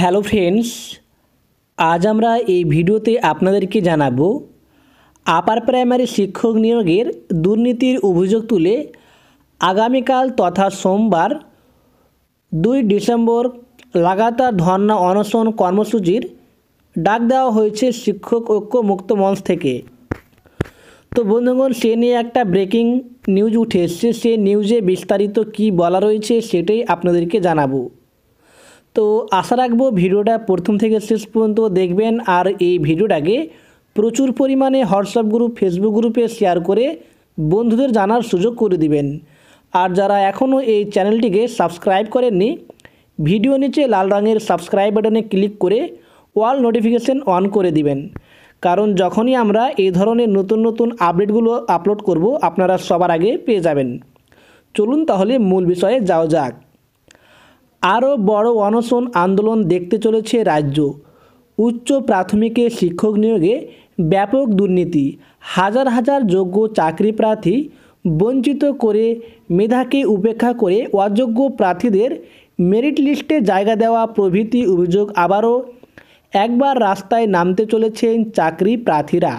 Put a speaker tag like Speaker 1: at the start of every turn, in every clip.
Speaker 1: hello friends আজ আমরা এই ভিডিওতে আপনাদেরকে জানাবো আপার প্রাইমারি শিক্ষক নিয়োগের দুর্নীতির অভিযোগ তুলে আগামীকাল তথা সোমবার দুই ডিসেম্বর লাগাতার ধর্না অনশন কর্মসূচির ডাক দেওয়া হয়েছে শিক্ষক ঐক্য মুক্ত মঞ্চ থেকে তো বন্ধুগণ সে নিয়ে একটা ব্রেকিং নিউজ উঠে এসছে সে নিউজে বিস্তারিত কি বলা রয়েছে সেটাই আপনাদেরকে জানাবো তো আশা রাখবো ভিডিওটা প্রথম থেকে শেষ পর্যন্ত দেখবেন আর এই ভিডিওটাকে প্রচুর পরিমাণে হোয়াটসঅ্যাপ গ্রুপ ফেসবুক গ্রুপে শেয়ার করে বন্ধুদের জানার সুযোগ করে দিবেন আর যারা এখনও এই চ্যানেলটিকে সাবস্ক্রাইব করেননি ভিডিও নিচে লাল রঙের সাবস্ক্রাইব বাটনে ক্লিক করে অল নোটিফিকেশন অন করে দিবেন কারণ যখনই আমরা এই ধরনের নতুন নতুন আপডেটগুলো আপলোড করব আপনারা সবার আগে পেয়ে যাবেন চলুন তাহলে মূল বিষয়ে যাওয়া যাক আরও বড় অনশন আন্দোলন দেখতে চলেছে রাজ্য উচ্চ প্রাথমিকে শিক্ষক নিয়োগে ব্যাপক দুর্নীতি হাজার হাজার যোগ্য চাকরি প্রার্থী বঞ্চিত করে মেধাকে উপেক্ষা করে অযোগ্য প্রার্থীদের মেরিট লিস্টে জায়গা দেওয়া প্রভৃতি অভিযোগ আবারও একবার রাস্তায় নামতে চলেছেন চাকরি প্রার্থীরা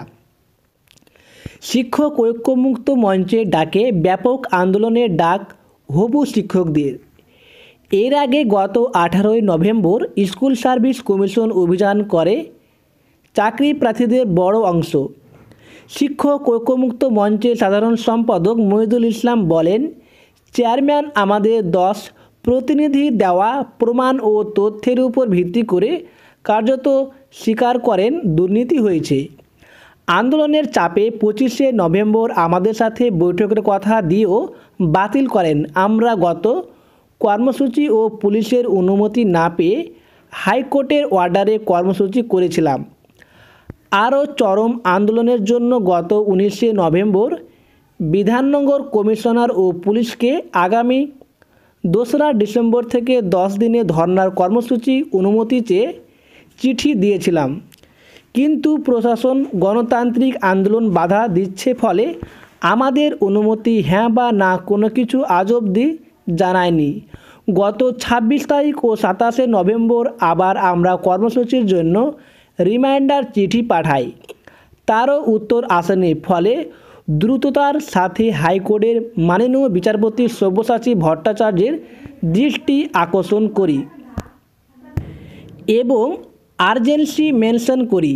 Speaker 1: শিক্ষক ঐক্যমুক্ত মঞ্চে ডাকে ব্যাপক আন্দোলনের ডাক হবু শিক্ষকদের এর আগে গত আঠারোই নভেম্বর স্কুল সার্ভিস কমিশন অভিযান করে চাকরি প্রার্থীদের বড় অংশ শিক্ষক ঐক্যমুক্ত মঞ্চের সাধারণ সম্পাদক মহিদুল ইসলাম বলেন চেয়ারম্যান আমাদের দশ প্রতিনিধি দেওয়া প্রমাণ ও তথ্যের উপর ভিত্তি করে কার্যত স্বীকার করেন দুর্নীতি হয়েছে আন্দোলনের চাপে পঁচিশে নভেম্বর আমাদের সাথে বৈঠকের কথা দিয়েও বাতিল করেন আমরা গত কর্মসূচি ও পুলিশের অনুমতি না পেয়ে হাইকোর্টের অর্ডারে কর্মসূচি করেছিলাম আরও চরম আন্দোলনের জন্য গত উনিশে নভেম্বর বিধাননগর কমিশনার ও পুলিশকে আগামী দোসরা ডিসেম্বর থেকে দশ দিনে ধর্নার কর্মসূচি অনুমতি চেয়ে চিঠি দিয়েছিলাম কিন্তু প্রশাসন গণতান্ত্রিক আন্দোলন বাধা দিচ্ছে ফলে আমাদের অনুমতি হ্যাঁ বা না কোনো কিছু আজ অবধি জানায়নি গত ২৬ তারিখ ও সাতাশে নভেম্বর আবার আমরা কর্মসূচির জন্য রিমাইন্ডার চিঠি পাঠাই তারও উত্তর আসেনি ফলে দ্রুততার সাথে হাইকোর্টের মাননীয় বিচারপতি সব্যসাচী ভট্টাচার্যের দৃষ্টি আকর্ষণ করি এবং আর্জেন্সি মেনশন করি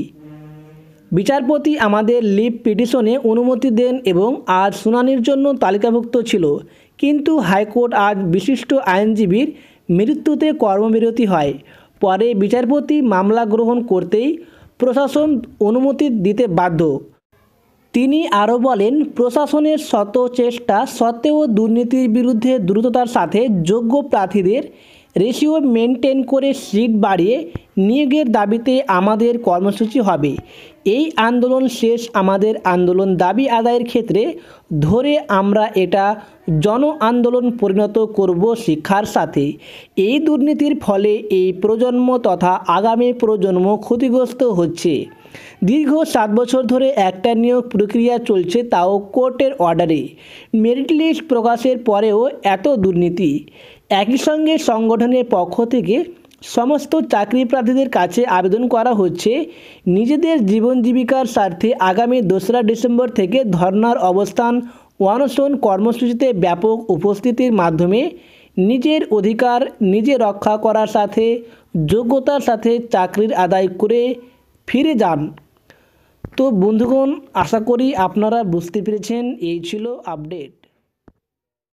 Speaker 1: বিচারপতি আমাদের লিভ পিটিশনে অনুমতি দেন এবং আজ শুনানির জন্য তালিকাভুক্ত ছিল কিন্তু হাইকোর্ট আজ বিশিষ্ট আইনজীবীর মৃত্যুতে কর্মবিরতি হয় পরে বিচারপতি মামলা গ্রহণ করতেই প্রশাসন অনুমতি দিতে বাধ্য তিনি আরও বলেন প্রশাসনের শত চেষ্টা সত্ত্বেও দুর্নীতির বিরুদ্ধে দ্রুততার সাথে যোগ্য প্রার্থীদের রেশিও মেনটেন করে সিট বাড়িয়ে নিয়োগের দাবিতে আমাদের কর্মসূচি হবে এই আন্দোলন শেষ আমাদের আন্দোলন দাবি আদায়ের ক্ষেত্রে ধরে আমরা এটা জন আন্দোলন পরিণত করব শিক্ষার সাথে এই দুর্নীতির ফলে এই প্রজন্ম তথা আগামী প্রজন্ম ক্ষতিগ্রস্ত হচ্ছে দীর্ঘ সাত বছর ধরে একটা নিয়োগ প্রক্রিয়া চলছে তাও কোর্টের অর্ডারে মেরিট লিস্ট প্রকাশের পরেও এত দুর্নীতি একই সঙ্গে সংগঠনের পক্ষ থেকে সমস্ত চাকরি প্রার্থীদের কাছে আবেদন করা হচ্ছে নিজেদের জীবন জীবিকার স্বার্থে আগামী দোসরা ডিসেম্বর থেকে ধর্নার অবস্থান অনশন কর্মসূচিতে ব্যাপক উপস্থিতির মাধ্যমে নিজের অধিকার নিজে রক্ষা করার সাথে যোগ্যতার সাথে চাকরির আদায় করে ফিরে যান তো বন্ধুগণ আশা করি আপনারা বুঝতে পেরেছেন এই ছিল আপডেট